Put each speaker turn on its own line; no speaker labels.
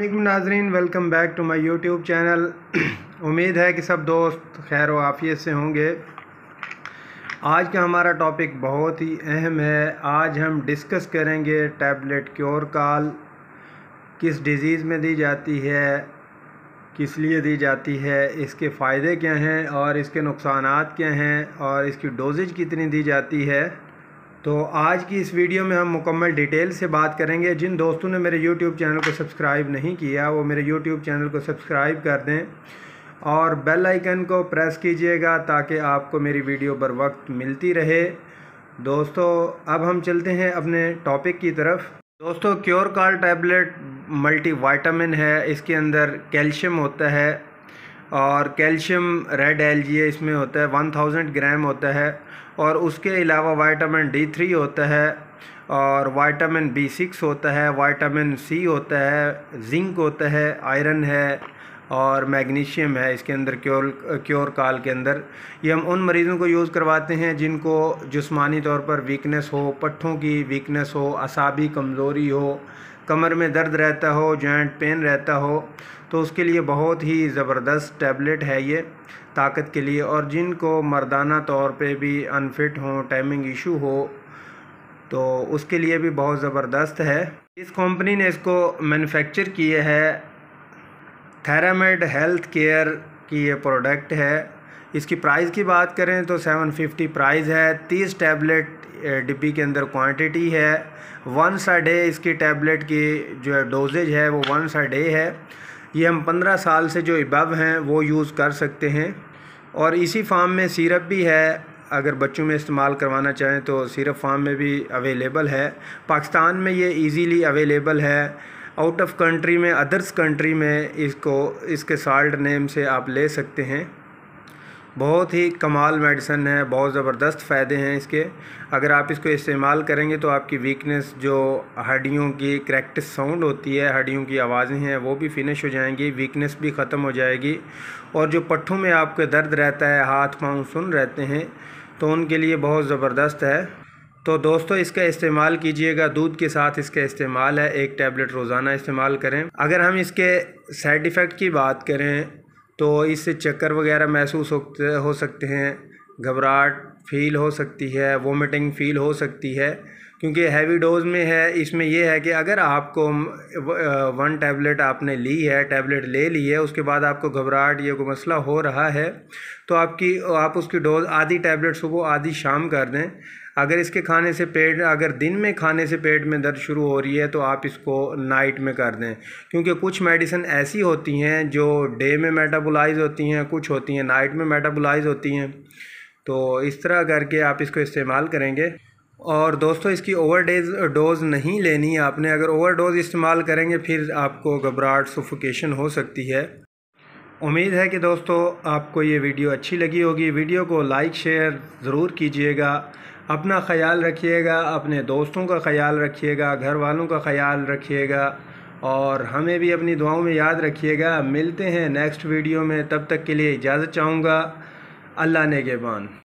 नाजरीन welcome back to my YouTube channel उम्मीद है कि सब दोस्त खैर वाफ़ियत से होंगे आज का हमारा टॉपिक बहुत ही अहम है आज हम डिस्कस करेंगे टैबलेट क्योर काल किस डिज़ीज़ में दी जाती है किस लिए दी जाती है इसके फ़ायदे क्या हैं और इसके नुकसान क्या हैं और इसकी डोजेज कितनी दी जाती है तो आज की इस वीडियो में हम मुकम्मल डिटेल से बात करेंगे जिन दोस्तों ने मेरे यूट्यूब चैनल को सब्सक्राइब नहीं किया वो मेरे यूट्यूब चैनल को सब्सक्राइब कर दें और बेल आइकन को प्रेस कीजिएगा ताकि आपको मेरी वीडियो बर वक्त मिलती रहे दोस्तों अब हम चलते हैं अपने टॉपिक की तरफ दोस्तों क्योर कॉल टैबलेट मल्टी है इसके अंदर कैल्शियम होता है और कैल्शियम रेड एल जी इसमें होता है वन थाउजेंड ग्राम होता है और उसके अलावा वाइटामिन डी थ्री होता है और वाइटामिन बी सिक्स होता है वाइटामिन सी होता है जिंक होता है आयरन है और मैग्नीशियम है इसके अंदर क्योर क्योर काल के अंदर ये हम उन मरीज़ों को यूज़ करवाते हैं जिनको जिस्मानी तौर पर वीकनेस हो पट्ठों की वीकनेस हो असाबी कमज़ोरी हो कमर में दर्द रहता हो जॉइंट पेन रहता हो तो उसके लिए बहुत ही ज़बरदस्त टैबलेट है ये ताकत के लिए और जिनको मर्दाना तौर पे भी अनफिट हों टाइमिंग इशू हो तो उसके लिए भी बहुत ज़बरदस्त है इस कंपनी ने इसको मैन्युफैक्चर किए है थैरामेड हेल्थ केयर की ये प्रोडक्ट है इसकी प्राइस की बात करें तो 750 प्राइस है 30 टैबलेट डिब्बी के अंदर क्वांटिटी है वन सा डे इसकी टैबलेट की जो है डोजेज है वो वन सा डे है ये हम पंद्रह साल से जो इबब हैं वो यूज़ कर सकते हैं और इसी फार्म में सिरप भी है अगर बच्चों में इस्तेमाल करवाना चाहें तो सिरप फार्म में भी अवेलेबल है पाकिस्तान में ये इजीली अवेलेबल है आउट ऑफ कंट्री में अदर्स कंट्री में इसको इसके साल्ट नेम से आप ले सकते हैं बहुत ही कमाल मेडिसन है बहुत ज़बरदस्त फ़ायदे हैं इसके अगर आप इसको इस्तेमाल करेंगे तो आपकी वीकनेस जो हड्डियों की क्रैक्टिस साउंड होती है हड्डियों की आवाज़ें हैं वो भी फिनिश हो जाएंगी वीकनेस भी ख़त्म हो जाएगी और जो पट्ठों में आपके दर्द रहता है हाथ पाँव सुन रहते हैं तो उनके लिए बहुत ज़बरदस्त है तो दोस्तों इसका इस्तेमाल कीजिएगा दूध के साथ इसका इस्तेमाल है एक टैबलेट रोज़ाना इस्तेमाल करें अगर हम इसके साइड इफ़ेक्ट की बात करें तो इससे चक्कर वगैरह महसूस होते हो सकते हैं घबराहट फील हो सकती है वोमिटिंग फील हो सकती है क्योंकि हैवी डोज में है इसमें यह है कि अगर आपको वन टैबलेट आपने ली है टैबलेट ले ली है उसके बाद आपको घबराहट या कोई मसला हो रहा है तो आपकी आप उसकी डोज़ आधी टैबलेट सुबह आधी शाम कर दें अगर इसके खाने से पेट अगर दिन में खाने से पेट में दर्द शुरू हो रही है तो आप इसको नाइट में कर दें क्योंकि कुछ मेडिसिन ऐसी होती हैं जो डे में मेटाबोलाइज होती हैं कुछ होती हैं नाइट में मेटाबोलाइज होती हैं तो इस तरह करके आप इसको इस्तेमाल करेंगे और दोस्तों इसकी ओवर डेज डोज़ नहीं लेनी है आपने अगर ओवर डोज़ इस्तेमाल करेंगे फिर आपको घबराहट सुफोकेशन हो सकती है उम्मीद है कि दोस्तों आपको ये वीडियो अच्छी लगी होगी वीडियो को लाइक शेयर ज़रूर कीजिएगा अपना ख्याल रखिएगा अपने दोस्तों का ख्याल रखिएगा घर वालों का ख्याल रखिएगा और हमें भी अपनी दुआओं में याद रखिएगा मिलते हैं नेक्स्ट वीडियो में तब तक के लिए इजाज़त चाहूँगा अल्लाह ने बान